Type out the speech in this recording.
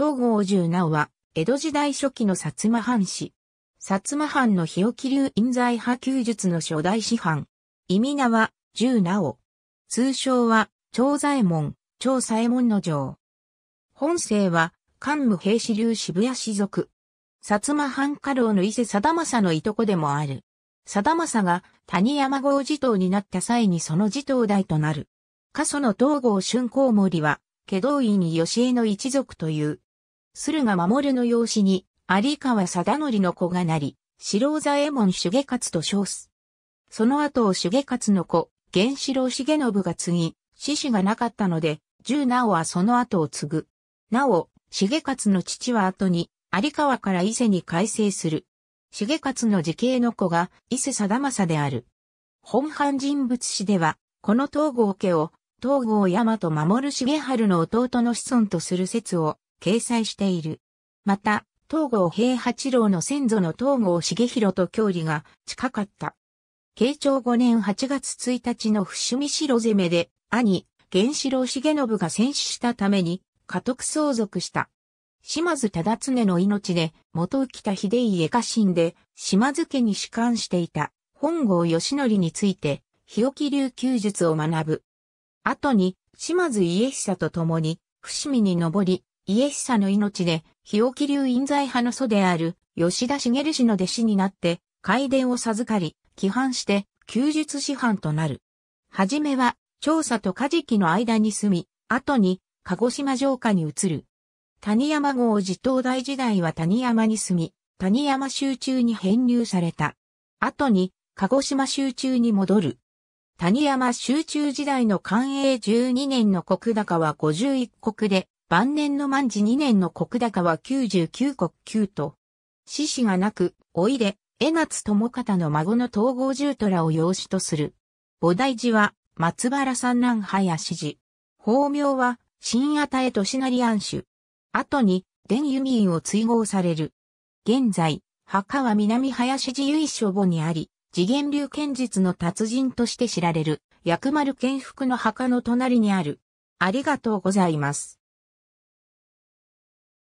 東郷十直は、江戸時代初期の薩摩藩士。薩摩藩の日置流印材派旧術の初代師範。意味名は、十直。通称は、長左衛門、長左衛門の城。本姓は、関武平氏流渋谷士族。薩摩藩家老の伊勢貞政のいとこでもある。貞政が谷山郷児頭になった際にその児頭代となる。過疎の東郷春光森は、家道院に吉江の一族という駿河守の養子に、有川貞則の子がなり、白左衛門重勝と称す。その後を重勝の子、源四郎重信が継ぎ、死子がなかったので、十直はその後を継ぐ。なお、重勝の父は後に、有川から伊勢に改正する。重勝の時系の子が伊勢貞政である。本藩人物史では、この東郷家を、東郷大和守重春の弟の子孫とする説を掲載している。また、東郷平八郎の先祖の東郷重弘と距離が近かった。慶長5年8月1日の伏見城攻めで、兄、源四郎重信が戦死したために、家督相続した。島津忠常の命で、元浮田秀家家臣で、島津家に主管していた、本郷義則について、日置流宮術を学ぶ。後に、島津家久と共に、伏見に登り、イエシサの命で、日置流印在派の祖である、吉田茂氏の弟子になって、改伝を授かり、規範して、休日師範となる。はじめは、調査とカジキの間に住み、後に、鹿児島城下に移る。谷山号自東大時代は谷山に住み、谷山集中に編入された。後に、鹿児島集中に戻る。谷山集中時代の寛永12年の国高は51国で、晩年の万事2年の国高は99国9と、獅子がなく、おいで、江夏友方の孫の統合十虎を養子とする。菩提寺は、松原三男林寺、法名は、新与え年成安守。後に、伝弓院を追合される。現在、墓は南林寺由緒母にあり、次元流剣術の達人として知られる、薬丸剣福の墓の隣にある。ありがとうございます。